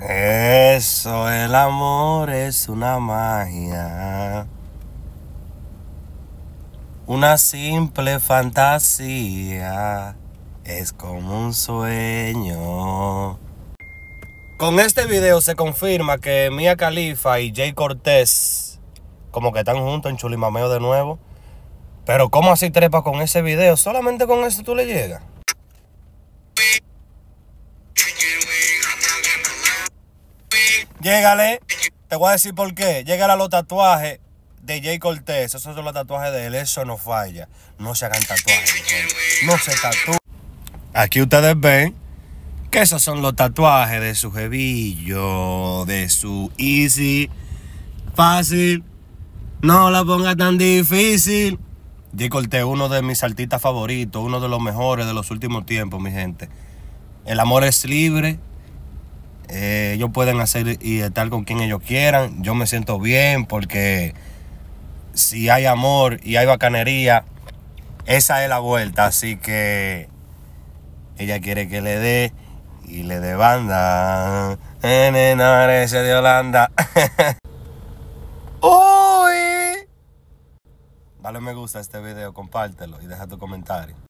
Eso, el amor es una magia. Una simple fantasía es como un sueño. Con este video se confirma que Mia Khalifa y Jay Cortés como que están juntos en Chulimameo de nuevo. Pero ¿cómo así trepa con ese video? Solamente con eso tú le llegas. Llegale. Te voy a decir por qué. Llegale a los tatuajes de Jay Cortez, Esos son los tatuajes de él. Eso no falla. No se hagan tatuajes. No se tatúen. Aquí ustedes ven que esos son los tatuajes de su jevillo, de su easy. Fácil. No la ponga tan difícil. Jay Cortez uno de mis artistas favoritos, uno de los mejores de los últimos tiempos, mi gente. El amor es libre. Eh, ellos pueden hacer y estar con quien ellos quieran. Yo me siento bien porque si hay amor y hay bacanería, esa es la vuelta. Así que ella quiere que le dé y le dé banda. En el de Holanda. Uy. Dale me gusta a este video, compártelo y deja tu comentario.